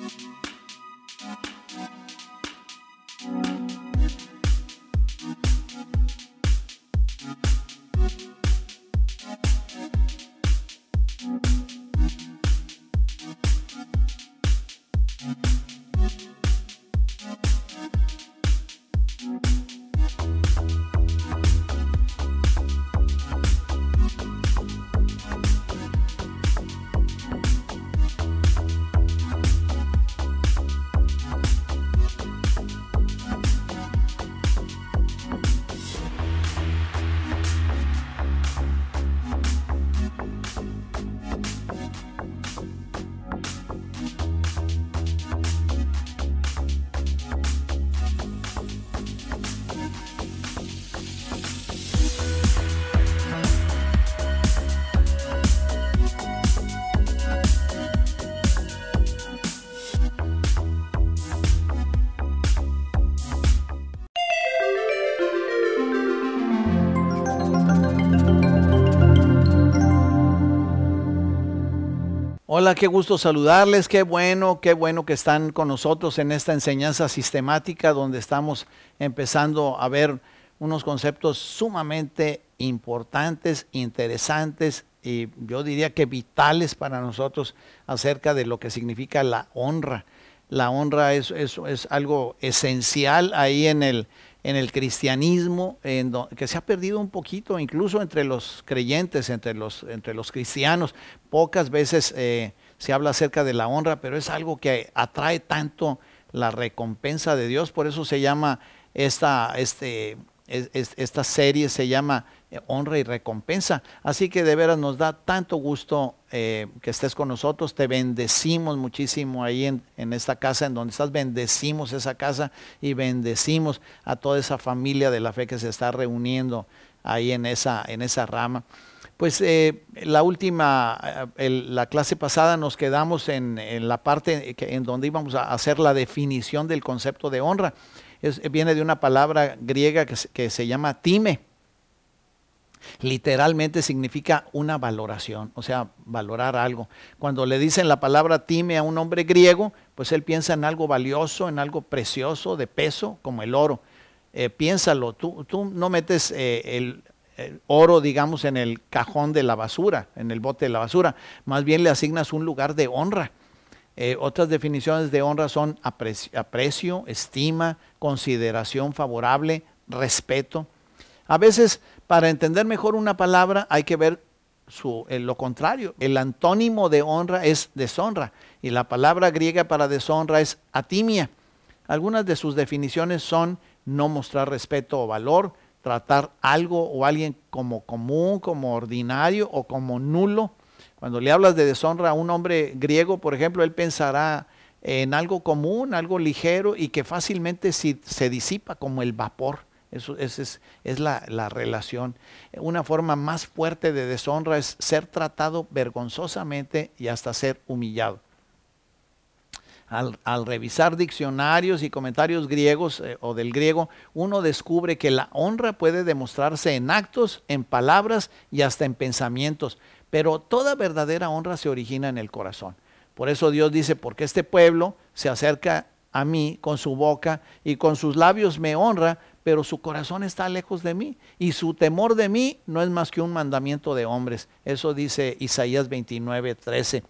Thank you. Hola, qué gusto saludarles, qué bueno, qué bueno que están con nosotros en esta enseñanza sistemática donde estamos empezando a ver unos conceptos sumamente importantes, interesantes y yo diría que vitales para nosotros acerca de lo que significa la honra, la honra es, algo esencial ahí en el, en el cristianismo, que se ha perdido un poquito, incluso entre los creyentes, entre los, entre los cristianos. Pocas veces eh, se habla acerca de la honra, pero es algo que atrae tanto la recompensa de Dios, por eso se llama esta, este, esta serie se llama eh, Honra y Recompensa. Así que de veras nos da tanto gusto eh, que estés con nosotros. Te bendecimos muchísimo ahí en, esta casa, en donde estás. Bendecimos esa casa y bendecimos a toda esa familia de la fe que se está reuniendo ahí en esa, en esa rama. Pues eh, la última, la clase pasada nos quedamos en, la parte en donde íbamos a hacer la definición del concepto de honra viene de una palabra griega que se, llama time. Literalmente significa una valoración, o sea, valorar algo. Cuando le dicen la palabra time a un hombre griego, pues él piensa en algo valioso, en algo precioso, de peso, como el oro. Eh, piénsalo, tú, tú, no metes eh, el oro, digamos, en el cajón de la basura, en el bote de la basura, más bien le asignas un lugar de honra. Eh, otras definiciones de honra son aprecio, estima, consideración favorable, respeto. A veces, para entender mejor una palabra, hay que ver eh, lo contrario. El antónimo de honra es deshonra y la palabra griega para deshonra es atimia. Algunas de sus definiciones son no mostrar respeto o valor, tratar algo o alguien como común, como ordinario o como nulo, cuando le hablas de deshonra a un hombre griego, por ejemplo, él pensará en algo común, algo ligero y que fácilmente se disipa como el vapor. esa es, la, relación. Una forma más fuerte de deshonra es ser tratado vergonzosamente y hasta ser humillado. Al, revisar diccionarios y comentarios griegos eh, o del griego, uno descubre que la honra puede demostrarse en actos, en palabras y hasta en pensamientos. Pero toda verdadera honra se origina en el corazón. Por eso Dios dice, porque este pueblo se acerca a mí con su boca y con sus labios me honra, pero su corazón está lejos de mí y su temor de mí no es más que un mandamiento de hombres. Eso dice Isaías 29, 13.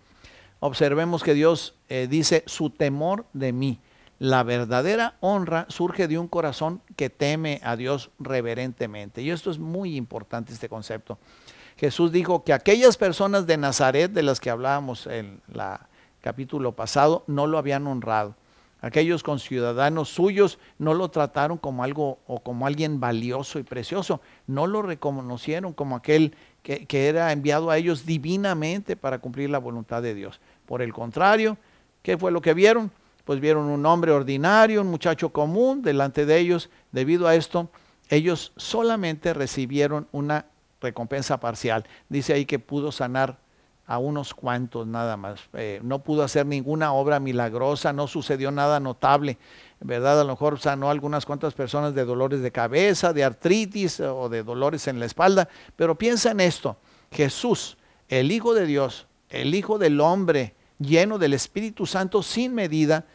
Observemos que Dios eh, dice su temor de mí. La verdadera honra surge de un corazón que teme a Dios reverentemente. Y esto es muy importante, este concepto. Jesús dijo que aquellas personas de Nazaret, de las que hablábamos en el capítulo pasado, no lo habían honrado. Aquellos conciudadanos suyos no lo trataron como algo o como alguien valioso y precioso. No lo reconocieron como aquel que, que era enviado a ellos divinamente para cumplir la voluntad de Dios. Por el contrario, ¿qué fue lo que vieron? Pues vieron un hombre ordinario, un muchacho común delante de ellos. Debido a esto, ellos solamente recibieron una recompensa parcial. Dice ahí que pudo sanar a unos cuantos nada más. Eh, no pudo hacer ninguna obra milagrosa, no sucedió nada notable, ¿verdad? A lo mejor sanó algunas cuantas personas de dolores de cabeza, de artritis o de dolores en la espalda, pero piensa en esto, Jesús, el Hijo de Dios, el Hijo del Hombre, lleno del Espíritu Santo sin medida,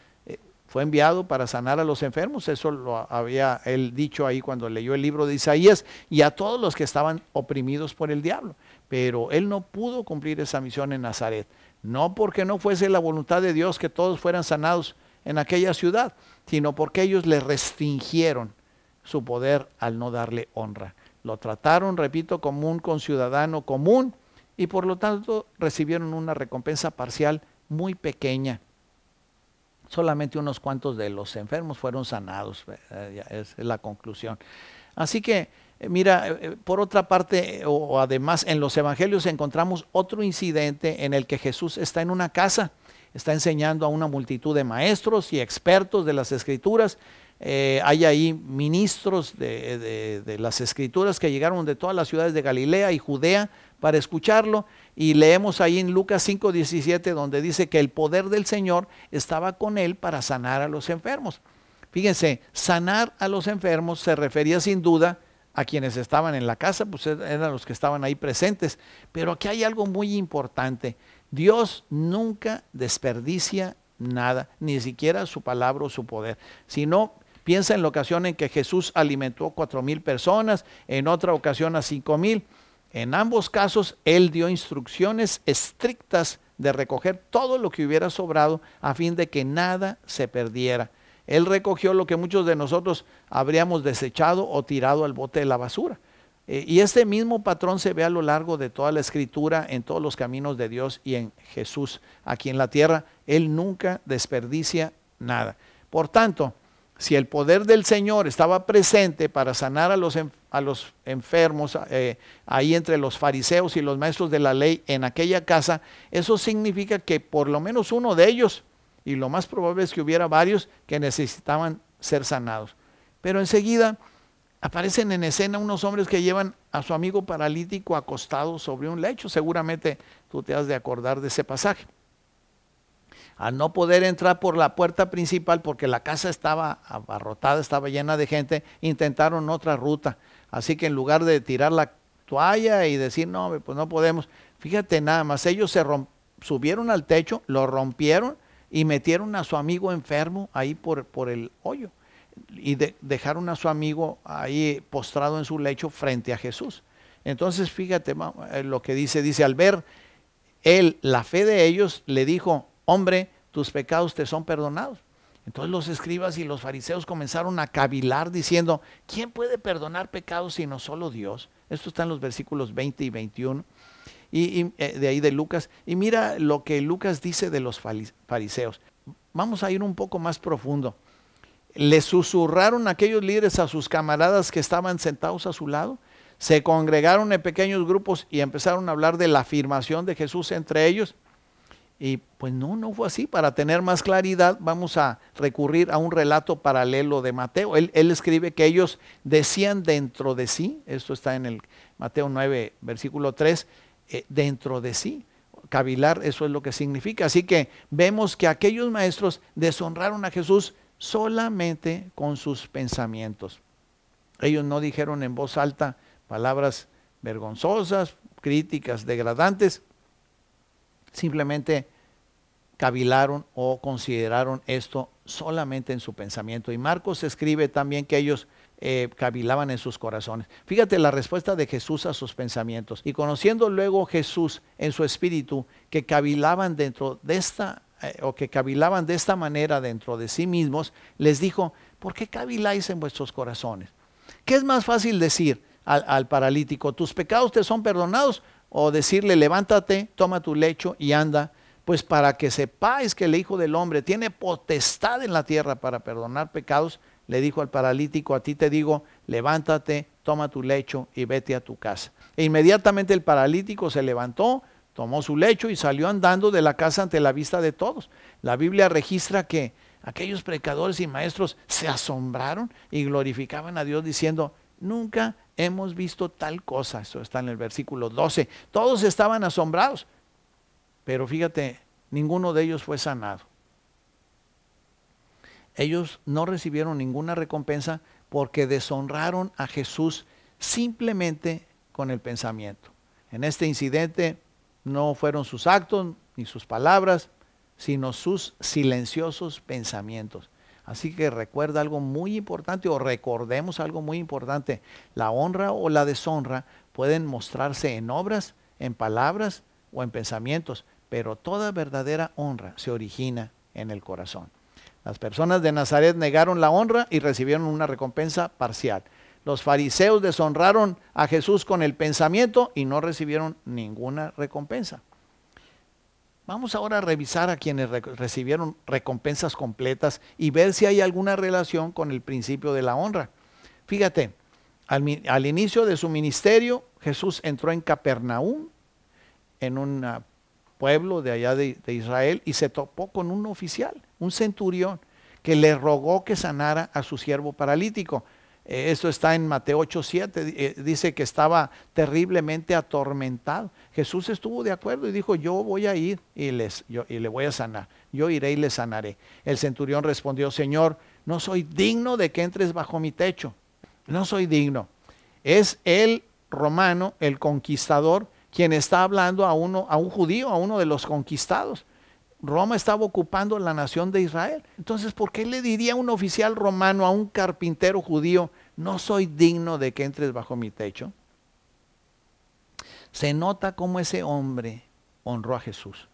fue enviado para sanar a los enfermos, eso lo había él dicho ahí cuando leyó el libro de Isaías, y a todos los que estaban oprimidos por el diablo. Pero él no pudo cumplir esa misión en Nazaret, no porque no fuese la voluntad de Dios que todos fueran sanados en aquella ciudad, sino porque ellos le restringieron su poder al no darle honra. Lo trataron, repito, como un conciudadano común y por lo tanto recibieron una recompensa parcial muy pequeña solamente unos cuantos de los enfermos fueron sanados, es la conclusión. Así que, eh, mira, eh, eh, por otra parte, o además en los evangelios encontramos otro incidente en el que Jesús está en una casa, está enseñando a una multitud de maestros y expertos de las escrituras, eh, hay ahí ministros de, de, las escrituras que llegaron de todas las ciudades de Galilea y Judea para escucharlo. Y leemos ahí en Lucas 5, 17, donde dice que el poder del Señor estaba con él para sanar a los enfermos. Fíjense, sanar a los enfermos se refería sin duda a quienes estaban en la casa, pues eran los que estaban ahí presentes. Pero aquí hay algo muy importante. Dios nunca desperdicia nada, ni siquiera su palabra o su poder, sino Piensa en la ocasión en que Jesús alimentó cuatro mil personas, en otra ocasión a cinco mil. En ambos casos, él dio instrucciones estrictas de recoger todo lo que hubiera sobrado a fin de que nada se perdiera. Él recogió lo que muchos de nosotros habríamos desechado o tirado al bote de la basura. Eh, y este mismo patrón se ve a lo largo de toda la escritura, en todos los caminos de Dios y en Jesús aquí en la tierra. Él nunca desperdicia nada. Por tanto, si el poder del Señor estaba presente para sanar a los, enfermos eh, ahí entre los fariseos y los maestros de la ley en aquella casa, eso significa que por lo menos uno de ellos, y lo más probable es que hubiera varios que necesitaban ser sanados. Pero enseguida aparecen en escena unos hombres que llevan a su amigo paralítico acostado sobre un lecho. Seguramente tú te has de acordar de ese pasaje al no poder entrar por la puerta principal porque la casa estaba abarrotada, estaba llena de gente, intentaron otra ruta. Así que en lugar de tirar la toalla y decir, no, pues no podemos, fíjate nada más, ellos se subieron al techo, lo rompieron y metieron a su amigo enfermo ahí por, por el hoyo. Y dejaron a su amigo ahí postrado en su lecho frente a Jesús. Entonces, fíjate eh, lo que dice, dice, al ver él la fe de ellos, le dijo, hombre, tus pecados te son perdonados. Entonces los escribas y los fariseos comenzaron a cavilar diciendo, ¿quién puede perdonar pecados sino solo Dios? Esto está en los versículos 20 y 21, y, y eh, de ahí de Lucas. Y mira lo que Lucas dice de los fariseos. Vamos a ir un poco más profundo. Le susurraron aquellos líderes a sus camaradas que estaban sentados a su lado, se congregaron en pequeños grupos y empezaron a hablar de la afirmación de Jesús entre ellos y pues no, no fue así. Para tener más claridad vamos a recurrir a un relato paralelo de Mateo. Él, escribe que ellos decían dentro de sí, esto está en el Mateo 9, versículo 3, eh, dentro de sí. Cavilar, eso es lo que significa. Así que vemos que aquellos maestros deshonraron a Jesús solamente con sus pensamientos. Ellos no dijeron en voz alta palabras vergonzosas, críticas degradantes, simplemente cavilaron o consideraron esto solamente en su pensamiento. Y Marcos escribe también que ellos eh, cavilaban en sus corazones. Fíjate la respuesta de Jesús a sus pensamientos. Y conociendo luego Jesús en su espíritu, que cavilaban dentro de esta, eh, o que cavilaban de esta manera dentro de sí mismos, les dijo, ¿por qué caviláis en vuestros corazones? ¿Qué es más fácil decir al paralítico, tus pecados te son perdonados? O decirle, levántate, toma tu lecho y anda pues para que sepáis que el Hijo del Hombre tiene potestad en la tierra para perdonar pecados, le dijo al paralítico, a ti te digo, levántate, toma tu lecho y vete a tu casa. E inmediatamente el paralítico se levantó, tomó su lecho y salió andando de la casa ante la vista de todos. La Biblia registra que aquellos pecadores y maestros se asombraron y glorificaban a Dios diciendo, nunca hemos visto tal cosa. Eso está en el versículo 12. Todos estaban asombrados. Pero fíjate, ninguno de ellos fue sanado. Ellos no recibieron ninguna recompensa porque deshonraron a Jesús simplemente con el pensamiento. En este incidente no fueron sus actos ni sus palabras, sino sus silenciosos pensamientos. Así que recuerda algo muy importante o recordemos algo muy importante. La honra o la deshonra pueden mostrarse en obras, en palabras o en pensamientos, pero toda verdadera honra se origina en el corazón. Las personas de Nazaret negaron la honra y recibieron una recompensa parcial. Los fariseos deshonraron a Jesús con el pensamiento y no recibieron ninguna recompensa. Vamos ahora a revisar a quienes recibieron recompensas completas y ver si hay alguna relación con el principio de la honra. Fíjate, al, inicio de su ministerio, Jesús entró en Capernaum, en una pueblo de allá de, Israel y se topó con un oficial, un centurión, que le rogó que sanara a su siervo paralítico. Eh, esto está en Mateo 8:7. Eh, dice que estaba terriblemente atormentado. Jesús estuvo de acuerdo y dijo, yo voy a ir y, les, y le voy a sanar. Yo iré y le sanaré. El centurión respondió, Señor, no soy digno de que entres bajo mi techo. No soy digno. Es el romano, el conquistador, quien está hablando a uno, a un judío, a uno de los conquistados. Roma estaba ocupando la nación de Israel. Entonces, ¿por qué le diría un oficial romano a un carpintero judío, no soy digno de que entres bajo mi techo? Se nota cómo ese hombre honró a Jesús.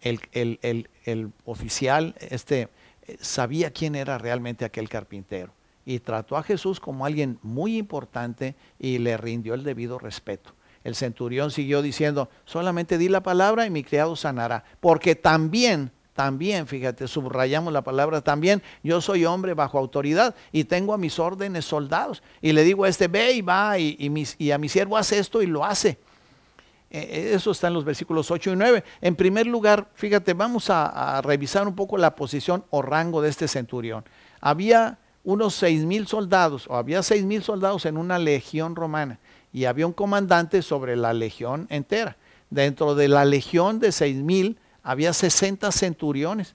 El, el oficial este, eh, sabía quién era realmente aquel carpintero y trató a Jesús como alguien muy importante y le rindió el debido respeto. El centurión siguió diciendo, solamente di la palabra y mi criado sanará. Porque también, también, fíjate, subrayamos la palabra, también yo soy hombre bajo autoridad y tengo a mis órdenes soldados. Y le digo a este, ve y va y, a mi siervo hace esto y lo hace. E, e, eso está en los versículos 8 y 9. En primer lugar, fíjate, vamos a, a revisar un poco la posición o rango de este centurión. Había unos seis mil soldados, o había seis mil soldados en una legión romana y había un comandante sobre la legión entera. Dentro de la legión de 6000 había 60 centuriones.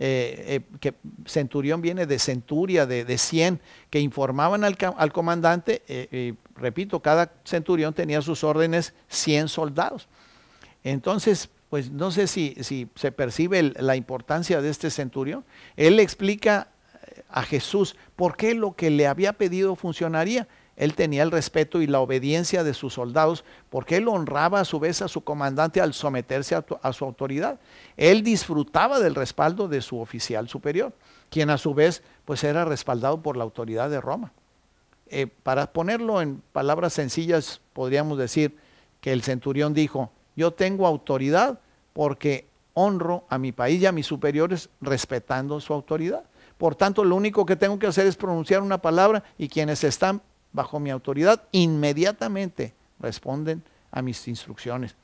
Eh, eh, que centurión viene de centuria, de, 100, que informaban al, comandante, eh, repito, cada centurión tenía sus órdenes 100 soldados. Entonces, pues no sé si, se percibe la importancia de este centurión. Él explica a Jesús por qué lo que le había pedido funcionaría él tenía el respeto y la obediencia de sus soldados, porque él honraba a su vez a su comandante al someterse a, su autoridad. Él disfrutaba del respaldo de su oficial superior, quien a su vez pues era respaldado por la autoridad de Roma. Eh, para ponerlo en palabras sencillas, podríamos decir que el centurión dijo, yo tengo autoridad porque honro a mi país y a mis superiores respetando su autoridad. Por tanto, lo único que tengo que hacer es pronunciar una palabra y quienes están bajo mi autoridad, inmediatamente responden a mis instrucciones.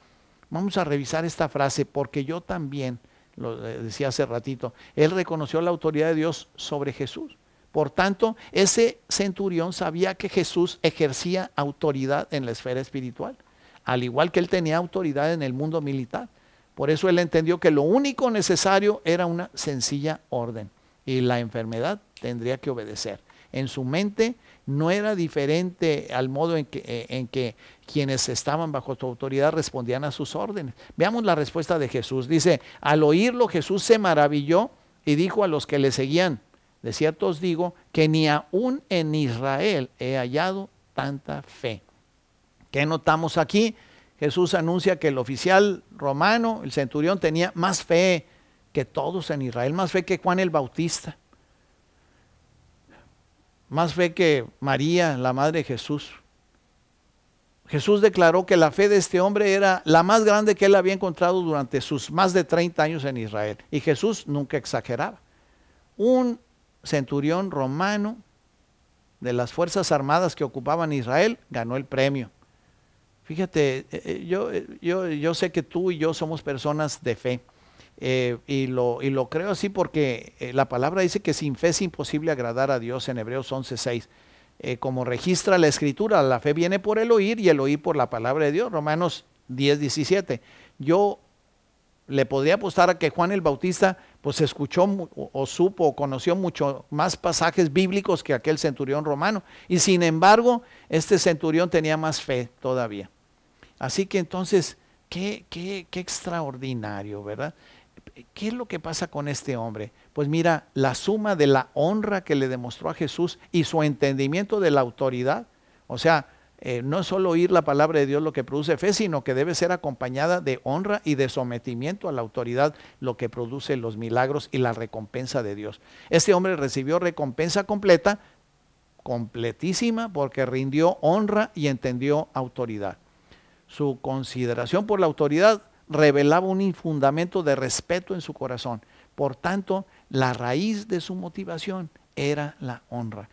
Vamos a revisar esta frase porque yo también, lo decía hace ratito, él reconoció la autoridad de Dios sobre Jesús. Por tanto, ese centurión sabía que Jesús ejercía autoridad en la esfera espiritual, al igual que él tenía autoridad en el mundo militar. Por eso él entendió que lo único necesario era una sencilla orden y la enfermedad tendría que obedecer. En su mente no era diferente al modo en que, eh, en que quienes estaban bajo su autoridad respondían a sus órdenes. Veamos la respuesta de Jesús. Dice, al oírlo Jesús se maravilló y dijo a los que le seguían, de cierto os digo que ni aún en Israel he hallado tanta fe. ¿Qué notamos aquí? Jesús anuncia que el oficial romano, el centurión, tenía más fe que todos en Israel, más fe que Juan el Bautista más fe que María, la madre de Jesús. Jesús declaró que la fe de este hombre era la más grande que él había encontrado durante sus más de 30 años en Israel. Y Jesús nunca exageraba. Un centurión romano de las Fuerzas Armadas que ocupaban Israel ganó el premio. Fíjate, eh, eh, yo, eh, yo, yo sé que tú y yo somos personas de fe. Eh, y, lo, y lo creo así porque eh, la palabra dice que sin fe es imposible agradar a Dios en Hebreos 11:6. Eh, como registra la escritura, la fe viene por el oír y el oír por la palabra de Dios. Romanos 10:17. Yo le podría apostar a que Juan el Bautista pues escuchó o, supo o conoció mucho más pasajes bíblicos que aquel centurión romano. Y sin embargo, este centurión tenía más fe todavía. Así que entonces, qué, qué, qué extraordinario, ¿verdad? ¿qué es lo que pasa con este hombre? Pues mira, la suma de la honra que le demostró a Jesús y su entendimiento de la autoridad, o sea, eh, no es solo oír la palabra de Dios lo que produce fe, sino que debe ser acompañada de honra y de sometimiento a la autoridad, lo que produce los milagros y la recompensa de Dios. Este hombre recibió recompensa completa, completísima, porque rindió honra y entendió autoridad. Su consideración por la autoridad revelaba un fundamento de respeto en su corazón. Por tanto, la raíz de su motivación era la honra.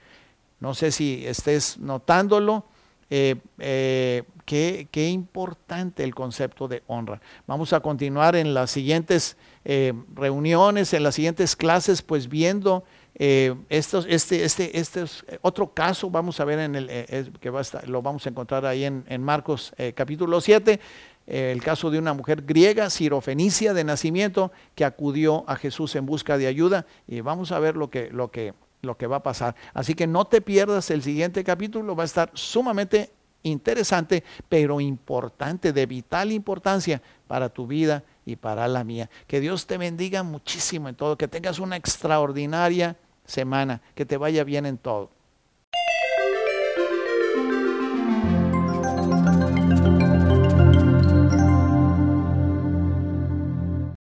No sé si estés notándolo, eh, eh, qué, importante el concepto de honra. Vamos a continuar en las siguientes eh, reuniones, en las siguientes clases, pues viendo estos, este, este, este otro caso, vamos a ver en el, que va lo vamos a encontrar ahí en, en Marcos capítulo 7, el caso de una mujer griega, sirofenicia de nacimiento, que acudió a Jesús en busca de ayuda. Y vamos a ver lo que, lo que, lo que va a pasar. Así que no te pierdas el siguiente capítulo, va a estar sumamente interesante, pero importante, de vital importancia para tu vida y para la mía. Que Dios te bendiga muchísimo en todo, que tengas una extraordinaria semana, que te vaya bien en todo.